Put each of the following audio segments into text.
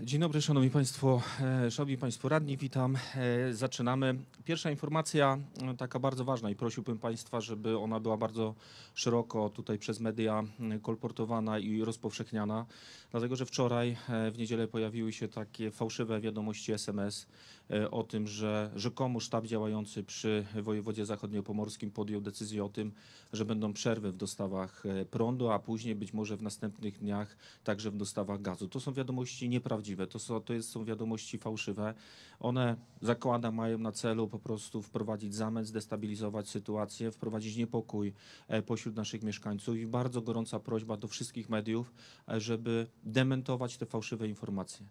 Dzień dobry, szanowni państwo, e, szanowni państwo radni, witam. E, zaczynamy. Pierwsza informacja, e, taka bardzo ważna i prosiłbym państwa, żeby ona była bardzo szeroko tutaj przez media kolportowana i rozpowszechniana, dlatego że wczoraj w niedzielę pojawiły się takie fałszywe wiadomości SMS E, o tym, że rzekomo sztab działający przy wojewodzie zachodniopomorskim podjął decyzję o tym, że będą przerwy w dostawach e, prądu, a później być może w następnych dniach także w dostawach gazu. To są wiadomości nieprawdziwe, to są, to jest, są wiadomości fałszywe. One zakłada mają na celu po prostu wprowadzić zamęt, zdestabilizować sytuację, wprowadzić niepokój e, pośród naszych mieszkańców i bardzo gorąca prośba do wszystkich mediów, żeby dementować te fałszywe informacje.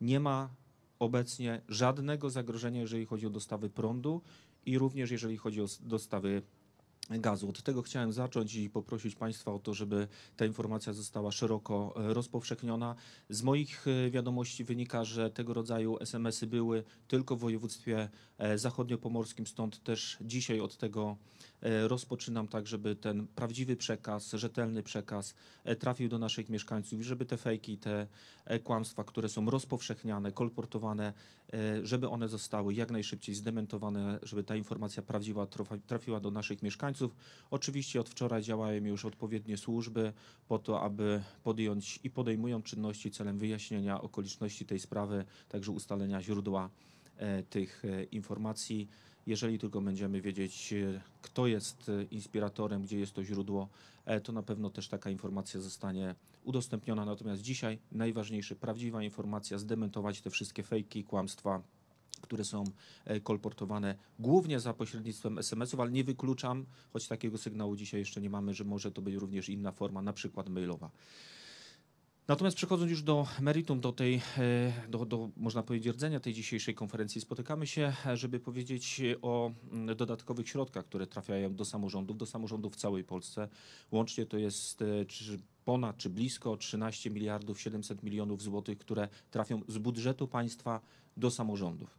Nie ma obecnie żadnego zagrożenia, jeżeli chodzi o dostawy prądu i również jeżeli chodzi o dostawy gazu. Od tego chciałem zacząć i poprosić Państwa o to, żeby ta informacja została szeroko e, rozpowszechniona. Z moich e, wiadomości wynika, że tego rodzaju SMS-y były tylko w województwie e, zachodniopomorskim, stąd też dzisiaj od tego rozpoczynam tak, żeby ten prawdziwy przekaz, rzetelny przekaz trafił do naszych mieszkańców i żeby te fejki, te kłamstwa, które są rozpowszechniane, kolportowane, E, żeby one zostały jak najszybciej zdementowane, żeby ta informacja prawdziwa trafiła do naszych mieszkańców. Oczywiście od wczoraj działają już odpowiednie służby po to, aby podjąć i podejmują czynności celem wyjaśnienia okoliczności tej sprawy, także ustalenia źródła e, tych e, informacji. Jeżeli tylko będziemy wiedzieć, e, kto jest e, inspiratorem, gdzie jest to źródło, e, to na pewno też taka informacja zostanie udostępniona. Natomiast dzisiaj najważniejsza, prawdziwa informacja, zdementować te wszystkie fejki, kłamstwa, które są kolportowane głównie za pośrednictwem SMS-ów, ale nie wykluczam, choć takiego sygnału dzisiaj jeszcze nie mamy, że może to być również inna forma, na przykład mailowa. Natomiast przechodząc już do meritum, do tej, e, do, do, można powiedzieć, rdzenia tej dzisiejszej konferencji, spotykamy się, e, żeby powiedzieć o mm, dodatkowych środkach, które trafiają do samorządów, do samorządów w całej Polsce. Łącznie to jest e, ponad czy blisko 13 miliardów 700 milionów złotych, które trafią z budżetu państwa do samorządów.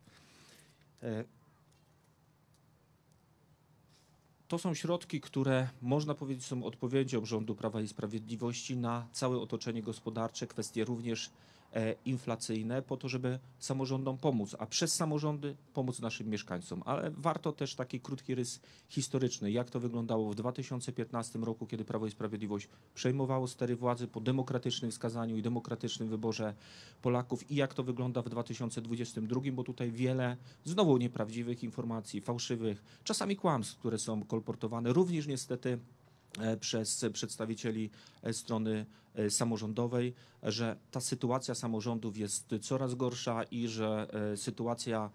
To są środki, które można powiedzieć są odpowiedzią rządu Prawa i Sprawiedliwości na całe otoczenie gospodarcze, kwestie również E, inflacyjne po to, żeby samorządom pomóc, a przez samorządy pomóc naszym mieszkańcom. Ale warto też taki krótki rys historyczny, jak to wyglądało w 2015 roku, kiedy Prawo i Sprawiedliwość przejmowało stery władzy po demokratycznym wskazaniu i demokratycznym wyborze Polaków i jak to wygląda w 2022, bo tutaj wiele znowu nieprawdziwych informacji, fałszywych, czasami kłamstw, które są kolportowane, również niestety E, przez przedstawicieli e, strony e, samorządowej, że ta sytuacja samorządów jest coraz gorsza i że sytuacja,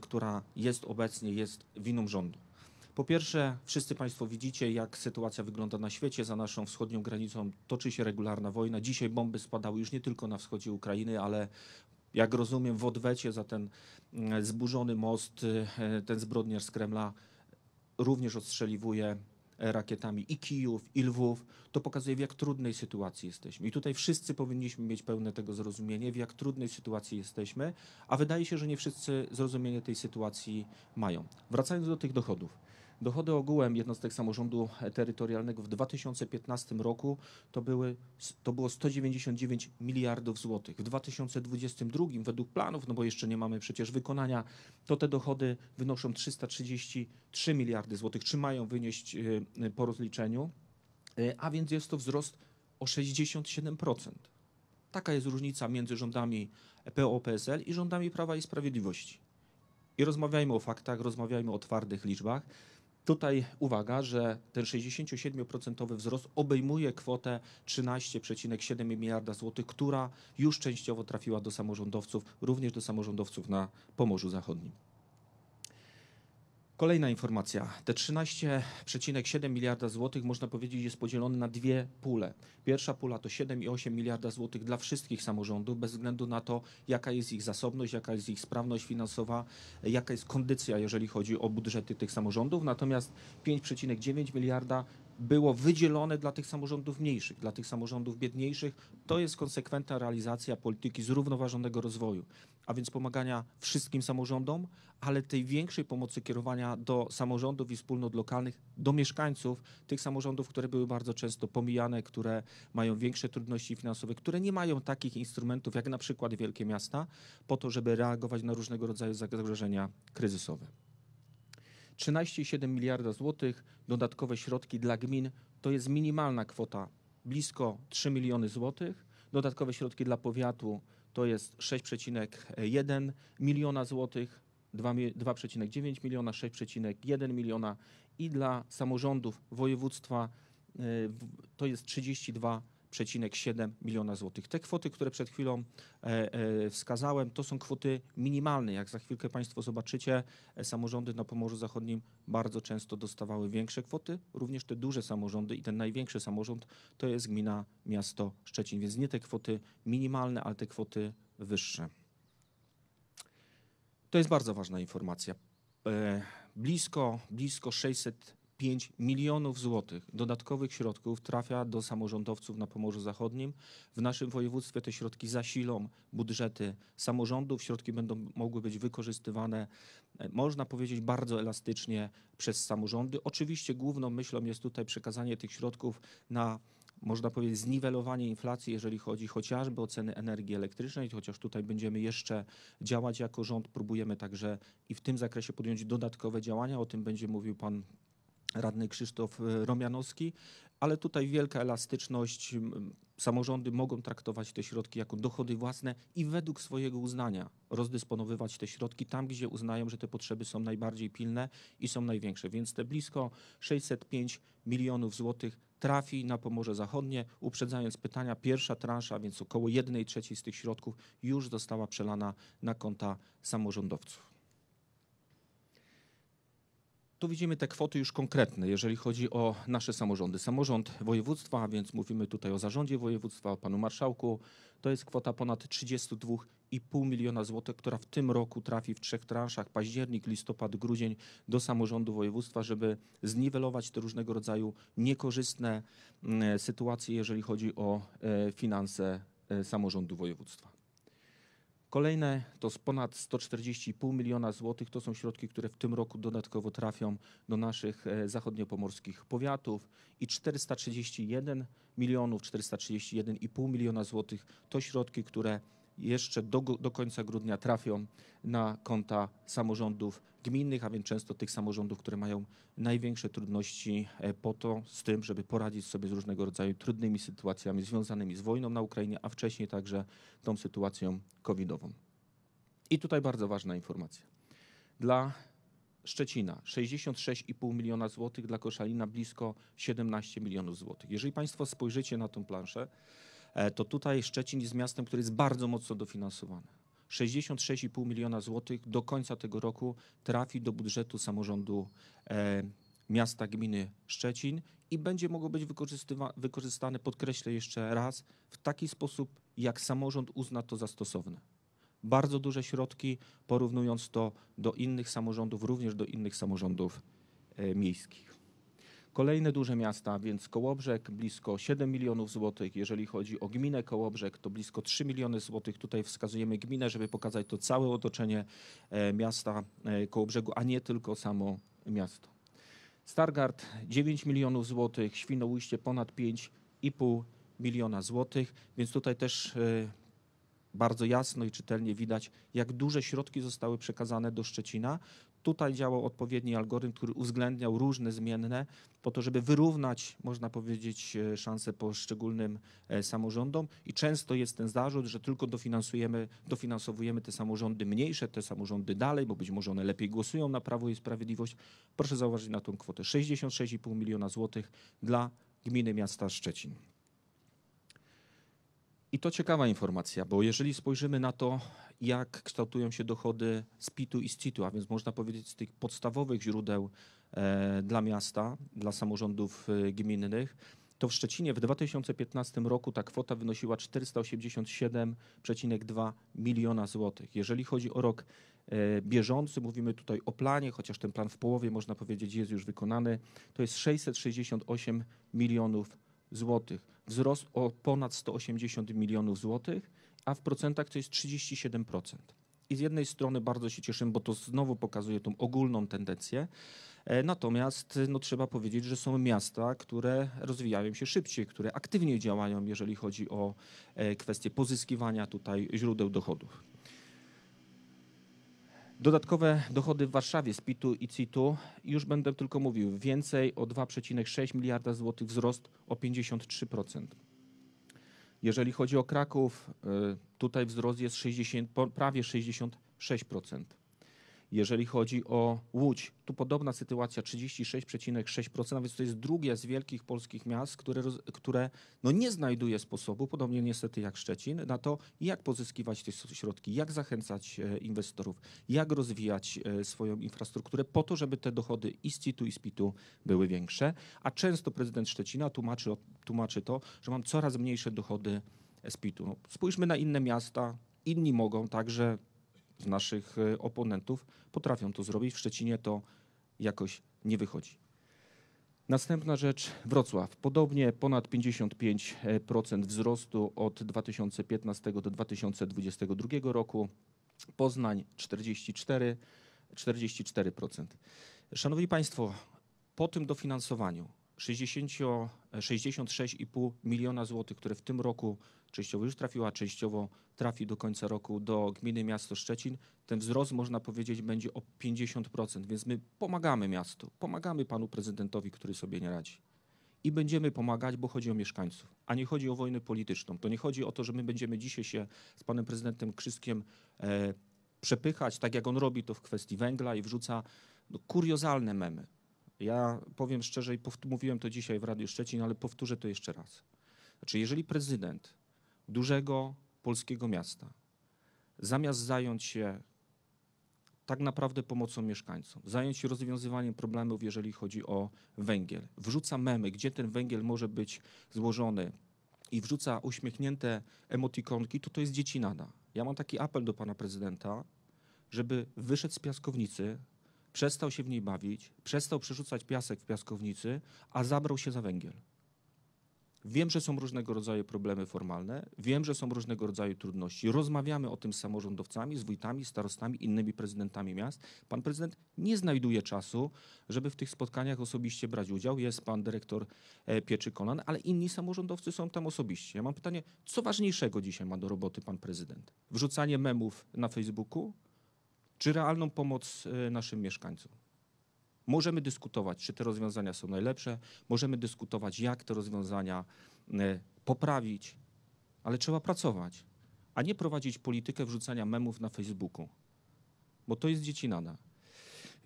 która jest obecnie, jest winą rządu. Po pierwsze, wszyscy Państwo widzicie, jak sytuacja wygląda na świecie. Za naszą wschodnią granicą toczy się regularna wojna. Dzisiaj bomby spadały już nie tylko na wschodzie Ukrainy, ale jak rozumiem, w odwecie za ten zburzony most, ten zbrodniarz z Kremla również ostrzeliwuje E, rakietami i Kijów, i Lwów, to pokazuje, w jak trudnej sytuacji jesteśmy. I tutaj wszyscy powinniśmy mieć pełne tego zrozumienie, w jak trudnej sytuacji jesteśmy, a wydaje się, że nie wszyscy zrozumienie tej sytuacji mają. Wracając do tych dochodów. Dochody ogółem jednostek samorządu terytorialnego w 2015 roku to, były, to było 199 miliardów złotych. W 2022 według planów, no bo jeszcze nie mamy przecież wykonania, to te dochody wynoszą 333 miliardy złotych, czy mają wynieść y, y, po rozliczeniu, y, a więc jest to wzrost o 67%. Taka jest różnica między rządami PO-PSL i rządami Prawa i Sprawiedliwości. I rozmawiajmy o faktach, rozmawiajmy o twardych liczbach. Tutaj uwaga, że ten 67% wzrost obejmuje kwotę 13,7 miliarda złotych, która już częściowo trafiła do samorządowców, również do samorządowców na Pomorzu Zachodnim. Kolejna informacja. Te 13,7 miliarda złotych można powiedzieć jest podzielone na dwie pule. Pierwsza pula to 7,8 miliarda złotych dla wszystkich samorządów bez względu na to jaka jest ich zasobność, jaka jest ich sprawność finansowa, jaka jest kondycja jeżeli chodzi o budżety tych samorządów. Natomiast 5,9 miliarda było wydzielone dla tych samorządów mniejszych, dla tych samorządów biedniejszych. To jest konsekwentna realizacja polityki zrównoważonego rozwoju a więc pomagania wszystkim samorządom, ale tej większej pomocy kierowania do samorządów i wspólnot lokalnych, do mieszkańców tych samorządów, które były bardzo często pomijane, które mają większe trudności finansowe, które nie mają takich instrumentów jak na przykład wielkie miasta, po to, żeby reagować na różnego rodzaju zagrożenia kryzysowe. 13,7 miliarda złotych, dodatkowe środki dla gmin to jest minimalna kwota, blisko 3 miliony złotych, dodatkowe środki dla powiatu to jest 6,1 miliona złotych, 2,9 miliona, 6,1 miliona i dla samorządów województwa y, to jest 32 2,7 miliona złotych. Te kwoty, które przed chwilą e, e, wskazałem, to są kwoty minimalne. Jak za chwilkę Państwo zobaczycie, e, samorządy na Pomorzu Zachodnim bardzo często dostawały większe kwoty, również te duże samorządy i ten największy samorząd to jest gmina miasto Szczecin, więc nie te kwoty minimalne, ale te kwoty wyższe. To jest bardzo ważna informacja. Blisko, blisko 600 5 milionów złotych dodatkowych środków trafia do samorządowców na Pomorzu Zachodnim. W naszym województwie te środki zasilą budżety samorządów. Środki będą mogły być wykorzystywane, e, można powiedzieć, bardzo elastycznie przez samorządy. Oczywiście główną myślą jest tutaj przekazanie tych środków na można powiedzieć, zniwelowanie inflacji, jeżeli chodzi chociażby o ceny energii elektrycznej, chociaż tutaj będziemy jeszcze działać jako rząd, próbujemy także i w tym zakresie podjąć dodatkowe działania. O tym będzie mówił pan radny Krzysztof e, Romianowski, ale tutaj wielka elastyczność. Samorządy mogą traktować te środki jako dochody własne i według swojego uznania rozdysponowywać te środki tam, gdzie uznają, że te potrzeby są najbardziej pilne i są największe. Więc te blisko 605 milionów złotych trafi na Pomorze Zachodnie. Uprzedzając pytania, pierwsza transza, więc około 1 trzeciej z tych środków już została przelana na konta samorządowców tu widzimy te kwoty już konkretne, jeżeli chodzi o nasze samorządy. Samorząd województwa, a więc mówimy tutaj o zarządzie województwa, o panu marszałku, to jest kwota ponad 32,5 miliona złotych, która w tym roku trafi w trzech transzach, październik, listopad, grudzień do samorządu województwa, żeby zniwelować te różnego rodzaju niekorzystne mm, sytuacje, jeżeli chodzi o e, finanse e, samorządu województwa. Kolejne to z ponad 140,5 miliona złotych to są środki, które w tym roku dodatkowo trafią do naszych e, zachodniopomorskich powiatów i 431 milionów, 431,5 miliona złotych to środki, które jeszcze do, do końca grudnia trafią na konta samorządów gminnych, a więc często tych samorządów, które mają największe trudności e, po to, z tym, żeby poradzić sobie z różnego rodzaju trudnymi sytuacjami związanymi z wojną na Ukrainie, a wcześniej także tą sytuacją covidową. I tutaj bardzo ważna informacja. Dla Szczecina 66,5 miliona złotych, dla Koszalina blisko 17 milionów złotych. Jeżeli Państwo spojrzycie na tą planszę, E, to tutaj Szczecin jest miastem, które jest bardzo mocno dofinansowane. 66,5 miliona złotych do końca tego roku trafi do budżetu samorządu e, miasta gminy Szczecin i będzie mogło być wykorzystane, podkreślę jeszcze raz, w taki sposób, jak samorząd uzna to za stosowne. Bardzo duże środki, porównując to do innych samorządów, również do innych samorządów e, miejskich. Kolejne duże miasta, więc Kołobrzeg blisko 7 milionów złotych. Jeżeli chodzi o gminę Kołobrzeg, to blisko 3 miliony złotych. Tutaj wskazujemy gminę, żeby pokazać to całe otoczenie e, miasta e, Kołobrzegu, a nie tylko samo miasto. Stargard 9 milionów złotych, Świnoujście ponad 5,5 miliona złotych, więc tutaj też e, bardzo jasno i czytelnie widać, jak duże środki zostały przekazane do Szczecina tutaj działał odpowiedni algorytm, który uwzględniał różne zmienne po to, żeby wyrównać, można powiedzieć, e, szanse poszczególnym e, samorządom i często jest ten zarzut, że tylko dofinansujemy, dofinansowujemy te samorządy mniejsze, te samorządy dalej, bo być może one lepiej głosują na Prawo i Sprawiedliwość. Proszę zauważyć na tą kwotę 66,5 miliona złotych dla gminy miasta Szczecin. I to ciekawa informacja, bo jeżeli spojrzymy na to, jak kształtują się dochody z PIT-u i z CIT-u, a więc można powiedzieć z tych podstawowych źródeł e, dla miasta, dla samorządów e, gminnych, to w Szczecinie w 2015 roku ta kwota wynosiła 487,2 miliona złotych. Jeżeli chodzi o rok e, bieżący, mówimy tutaj o planie, chociaż ten plan w połowie można powiedzieć jest już wykonany, to jest 668 milionów złotych, wzrost o ponad 180 milionów złotych, a w procentach to jest 37%. I z jednej strony bardzo się cieszę, bo to znowu pokazuje tą ogólną tendencję. E, natomiast no, trzeba powiedzieć, że są miasta, które rozwijają się szybciej, które aktywnie działają, jeżeli chodzi o e, kwestie pozyskiwania tutaj źródeł dochodów. Dodatkowe dochody w Warszawie z PIT-u i CIT-u, już będę tylko mówił, więcej o 2,6 miliarda złotych wzrost o 53%. Jeżeli chodzi o Kraków, y, tutaj wzrost jest 60, prawie 66%. Jeżeli chodzi o Łódź, tu podobna sytuacja 36,6%, więc to jest drugie z wielkich polskich miast, które, które no nie znajduje sposobu, podobnie niestety jak Szczecin, na to, jak pozyskiwać te środki, jak zachęcać e, inwestorów, jak rozwijać e, swoją infrastrukturę po to, żeby te dochody i z CIT-u i z PIT-u były większe. A często prezydent Szczecina tłumaczy, tłumaczy to, że mam coraz mniejsze dochody z PIT-u. No, spójrzmy na inne miasta, inni mogą także z naszych e, oponentów potrafią to zrobić. W Szczecinie to jakoś nie wychodzi. Następna rzecz, Wrocław. Podobnie ponad 55% wzrostu od 2015 do 2022 roku. Poznań 44, 44%. Szanowni Państwo, po tym dofinansowaniu 66,5 e, miliona złotych, które w tym roku częściowo już trafiła, częściowo trafi do końca roku do gminy miasto Szczecin. Ten wzrost, można powiedzieć, będzie o 50%, więc my pomagamy miastu, pomagamy panu prezydentowi, który sobie nie radzi. I będziemy pomagać, bo chodzi o mieszkańców, a nie chodzi o wojnę polityczną. To nie chodzi o to, że my będziemy dzisiaj się z panem prezydentem Krzyskiem e, przepychać, tak jak on robi to w kwestii węgla i wrzuca no, kuriozalne memy ja powiem szczerze i mówiłem to dzisiaj w Radiu Szczecin, ale powtórzę to jeszcze raz. Znaczy, jeżeli prezydent dużego polskiego miasta zamiast zająć się tak naprawdę pomocą mieszkańcom, zająć się rozwiązywaniem problemów, jeżeli chodzi o węgiel. Wrzuca memy, gdzie ten węgiel może być złożony i wrzuca uśmiechnięte emotikonki, to to jest dziecinada. Ja mam taki apel do pana prezydenta, żeby wyszedł z piaskownicy, przestał się w niej bawić, przestał przerzucać piasek w piaskownicy, a zabrał się za węgiel. Wiem, że są różnego rodzaju problemy formalne, wiem, że są różnego rodzaju trudności. Rozmawiamy o tym z samorządowcami, z wójtami, starostami, innymi prezydentami miast. Pan prezydent nie znajduje czasu, żeby w tych spotkaniach osobiście brać udział. Jest pan dyrektor e, Pieczy Konan, ale inni samorządowcy są tam osobiście. Ja mam pytanie, co ważniejszego dzisiaj ma do roboty pan prezydent? Wrzucanie memów na Facebooku, czy realną pomoc e, naszym mieszkańcom. Możemy dyskutować, czy te rozwiązania są najlepsze, możemy dyskutować, jak te rozwiązania e, poprawić, ale trzeba pracować, a nie prowadzić politykę wrzucania memów na Facebooku, bo to jest dziecinana.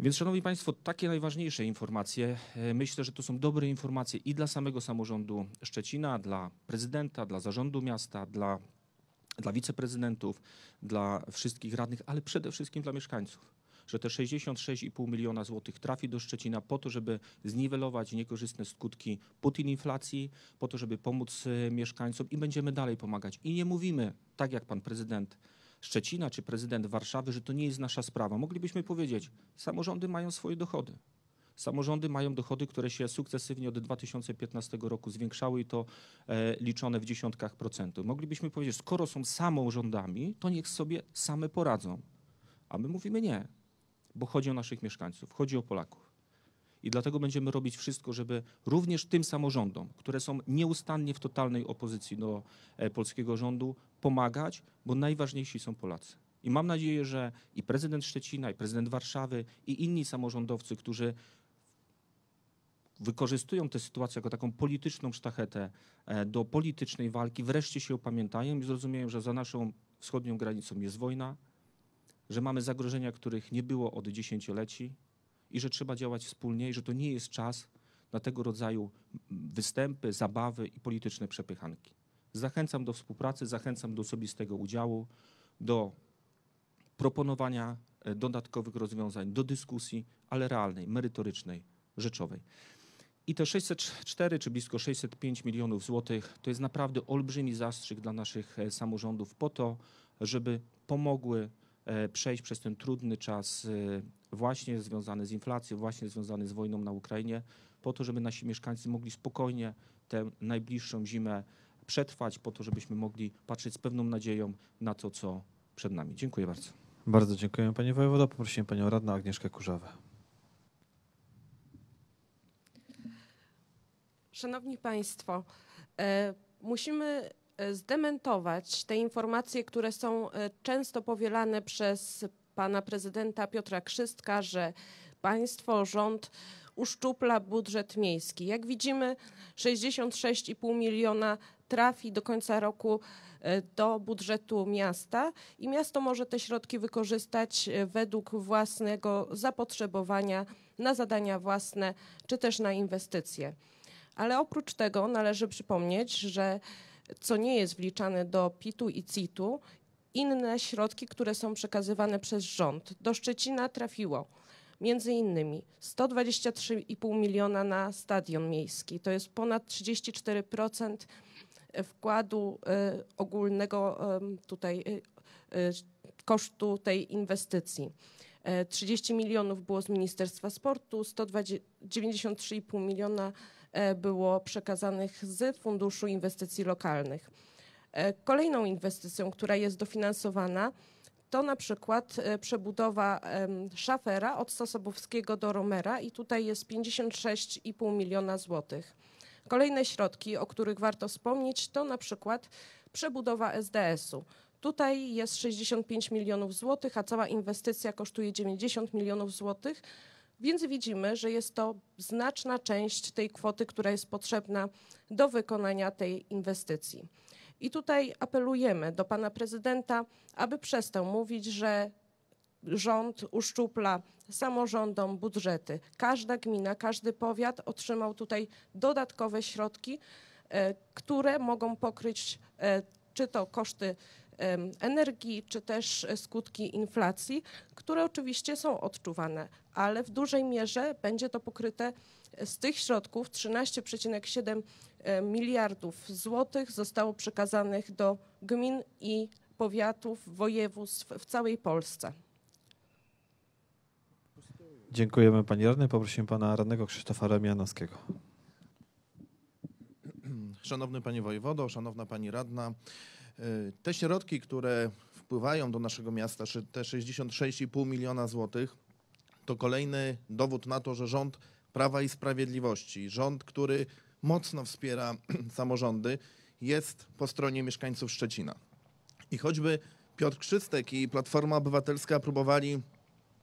Więc, szanowni państwo, takie najważniejsze informacje. E, myślę, że to są dobre informacje i dla samego samorządu Szczecina, dla prezydenta, dla zarządu miasta, dla dla wiceprezydentów, dla wszystkich radnych, ale przede wszystkim dla mieszkańców że te 66,5 miliona złotych trafi do Szczecina po to, żeby zniwelować niekorzystne skutki Putin-inflacji, po to, żeby pomóc e, mieszkańcom i będziemy dalej pomagać. I nie mówimy, tak jak pan prezydent Szczecina czy prezydent Warszawy, że to nie jest nasza sprawa. Moglibyśmy powiedzieć, samorządy mają swoje dochody. Samorządy mają dochody, które się sukcesywnie od 2015 roku zwiększały i to e, liczone w dziesiątkach procentów. Moglibyśmy powiedzieć, skoro są samorządami, to niech sobie same poradzą. A my mówimy nie, bo chodzi o naszych mieszkańców, chodzi o Polaków. I dlatego będziemy robić wszystko, żeby również tym samorządom, które są nieustannie w totalnej opozycji do e, polskiego rządu, pomagać, bo najważniejsi są Polacy. I mam nadzieję, że i prezydent Szczecina, i prezydent Warszawy, i inni samorządowcy, którzy wykorzystują tę sytuację jako taką polityczną sztachetę e, do politycznej walki, wreszcie się opamiętają i zrozumieją, że za naszą wschodnią granicą jest wojna, że mamy zagrożenia, których nie było od dziesięcioleci i że trzeba działać wspólnie i że to nie jest czas na tego rodzaju występy, zabawy i polityczne przepychanki. Zachęcam do współpracy, zachęcam do osobistego udziału, do proponowania e, dodatkowych rozwiązań, do dyskusji, ale realnej, merytorycznej, rzeczowej. I te 604 czy blisko 605 milionów złotych to jest naprawdę olbrzymi zastrzyk dla naszych e, samorządów po to, żeby pomogły e, przejść przez ten trudny czas e, właśnie związany z inflacją, właśnie związany z wojną na Ukrainie, po to, żeby nasi mieszkańcy mogli spokojnie tę najbliższą zimę przetrwać, po to, żebyśmy mogli patrzeć z pewną nadzieją na to, co przed nami. Dziękuję bardzo. Bardzo dziękuję panie Wojewoda, Poprosimy panią radną Agnieszkę Kurzawę. Szanowni Państwo, e, musimy e, zdementować te informacje, które są e, często powielane przez pana prezydenta Piotra Krzystka, że państwo, rząd uszczupla budżet miejski. Jak widzimy, 66,5 miliona trafi do końca roku do budżetu miasta i miasto może te środki wykorzystać według własnego zapotrzebowania na zadania własne czy też na inwestycje. Ale oprócz tego należy przypomnieć, że co nie jest wliczane do PIT-u i CIT-u, inne środki, które są przekazywane przez rząd. Do Szczecina trafiło między innymi 123,5 miliona na stadion miejski. To jest ponad 34% wkładu y, ogólnego y, tutaj y, kosztu tej inwestycji. 30 milionów było z Ministerstwa Sportu, 193,5 miliona E, było przekazanych z Funduszu Inwestycji Lokalnych. E, kolejną inwestycją, która jest dofinansowana, to na przykład e, przebudowa szafera od Sosobowskiego do Romera i tutaj jest 56,5 miliona złotych. Kolejne środki, o których warto wspomnieć, to na przykład przebudowa SDS-u. Tutaj jest 65 milionów złotych, a cała inwestycja kosztuje 90 milionów złotych więc widzimy, że jest to znaczna część tej kwoty, która jest potrzebna do wykonania tej inwestycji. I tutaj apelujemy do pana prezydenta, aby przestał mówić, że rząd uszczupla samorządom budżety. Każda gmina, każdy powiat otrzymał tutaj dodatkowe środki, e, które mogą pokryć e, czy to koszty energii, czy też e, skutki inflacji, które oczywiście są odczuwane, ale w dużej mierze będzie to pokryte e, z tych środków 13,7 e, miliardów złotych zostało przekazanych do gmin i powiatów, województw w całej Polsce. Dziękujemy Pani Radny. Poprosimy Pana Radnego Krzysztofa Remianowskiego. Szanowny Panie Wojewodo, Szanowna Pani Radna. Y, te środki, które wpływają do naszego miasta, te 66,5 miliona złotych, to kolejny dowód na to, że rząd Prawa i Sprawiedliwości, rząd, który mocno wspiera samorządy, jest po stronie mieszkańców Szczecina. I choćby Piotr Krzystek i Platforma Obywatelska próbowali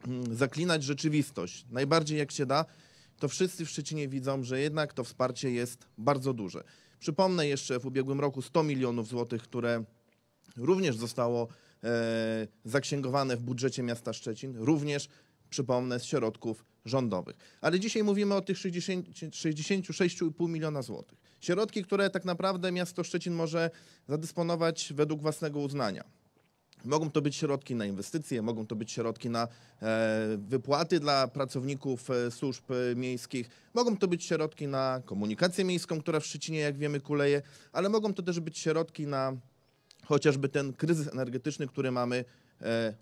mm, zaklinać rzeczywistość najbardziej jak się da, to wszyscy w Szczecinie widzą, że jednak to wsparcie jest bardzo duże. Przypomnę jeszcze w ubiegłym roku 100 milionów złotych, które również zostało e, zaksięgowane w budżecie miasta Szczecin, również przypomnę z środków rządowych. Ale dzisiaj mówimy o tych 60, 66,5 miliona złotych. Środki, które tak naprawdę miasto Szczecin może zadysponować według własnego uznania. Mogą to być środki na inwestycje, mogą to być środki na e, wypłaty dla pracowników e, służb e, miejskich, mogą to być środki na komunikację miejską, która w Szczecinie, jak wiemy, kuleje, ale mogą to też być środki na chociażby ten kryzys energetyczny, który mamy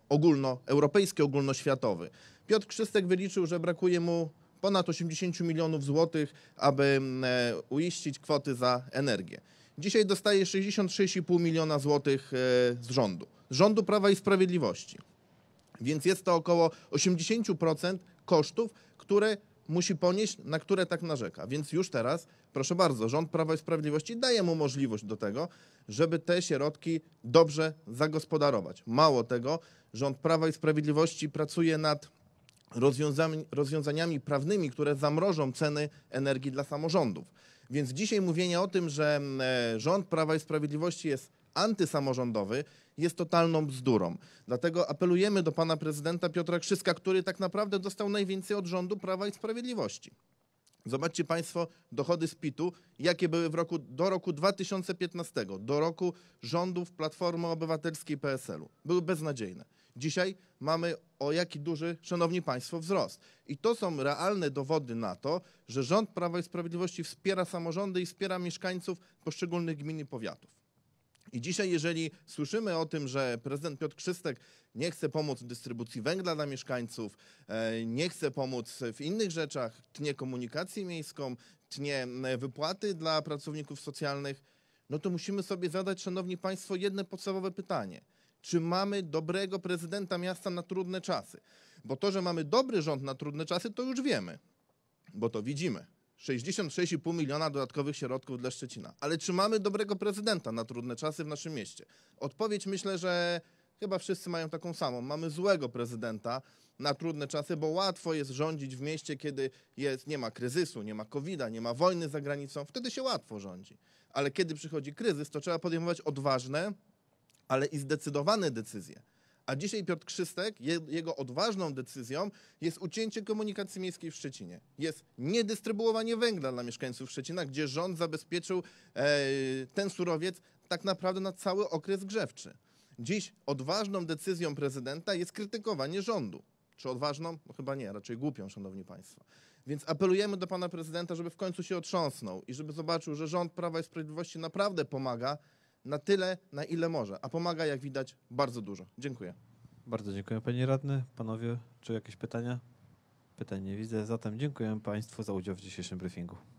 ogólnoeuropejski, ogólnoświatowy. Piotr Krzystek wyliczył, że brakuje mu ponad 80 milionów złotych, aby mm, uiścić kwoty za energię. Dzisiaj dostaje 66,5 miliona złotych e, z rządu, z rządu Prawa i Sprawiedliwości. Więc jest to około 80% kosztów, które musi ponieść, na które tak narzeka. Więc już teraz, proszę bardzo, rząd Prawa i Sprawiedliwości daje mu możliwość do tego, żeby te środki dobrze zagospodarować. Mało tego, rząd Prawa i Sprawiedliwości pracuje nad rozwiązaniami, rozwiązaniami prawnymi, które zamrożą ceny energii dla samorządów. Więc dzisiaj mówienie o tym, że mm, e, rząd Prawa i Sprawiedliwości jest antysamorządowy, jest totalną bzdurą. Dlatego apelujemy do pana prezydenta Piotra Krzyska, który tak naprawdę dostał najwięcej od rządu Prawa i Sprawiedliwości. Zobaczcie Państwo dochody z PIT-u, jakie były w roku, do roku 2015, do roku rządów Platformy Obywatelskiej PSL-u. Były beznadziejne. Dzisiaj mamy o jaki duży, Szanowni Państwo, wzrost. I to są realne dowody na to, że rząd Prawa i Sprawiedliwości wspiera samorządy i wspiera mieszkańców poszczególnych gmin i powiatów. I dzisiaj, jeżeli słyszymy o tym, że prezydent Piotr Krzystek nie chce pomóc w dystrybucji węgla dla mieszkańców, e, nie chce pomóc w innych rzeczach, tnie komunikację miejską, tnie wypłaty dla pracowników socjalnych, no to musimy sobie zadać, szanowni państwo, jedno podstawowe pytanie. Czy mamy dobrego prezydenta miasta na trudne czasy? Bo to, że mamy dobry rząd na trudne czasy, to już wiemy, bo to widzimy. 66,5 miliona dodatkowych środków dla Szczecina. Ale czy mamy dobrego prezydenta na trudne czasy w naszym mieście? Odpowiedź myślę, że chyba wszyscy mają taką samą. Mamy złego prezydenta na trudne czasy, bo łatwo jest rządzić w mieście, kiedy jest, nie ma kryzysu, nie ma covid nie ma wojny za granicą. Wtedy się łatwo rządzi. Ale kiedy przychodzi kryzys, to trzeba podejmować odważne, ale i zdecydowane decyzje. A dzisiaj Piotr Krzystek, jego odważną decyzją jest ucięcie komunikacji miejskiej w Szczecinie. Jest niedystrybuowanie węgla dla mieszkańców Szczecina, gdzie rząd zabezpieczył e, ten surowiec tak naprawdę na cały okres grzewczy. Dziś odważną decyzją prezydenta jest krytykowanie rządu. Czy odważną? No chyba nie, raczej głupią, szanowni państwo. Więc apelujemy do pana prezydenta, żeby w końcu się otrząsnął i żeby zobaczył, że rząd Prawa i Sprawiedliwości naprawdę pomaga, na tyle, na ile może, a pomaga, jak widać, bardzo dużo. Dziękuję. Bardzo dziękuję Panie Radny. Panowie, czy jakieś pytania? Pytań nie widzę. Zatem dziękuję Państwu za udział w dzisiejszym briefingu.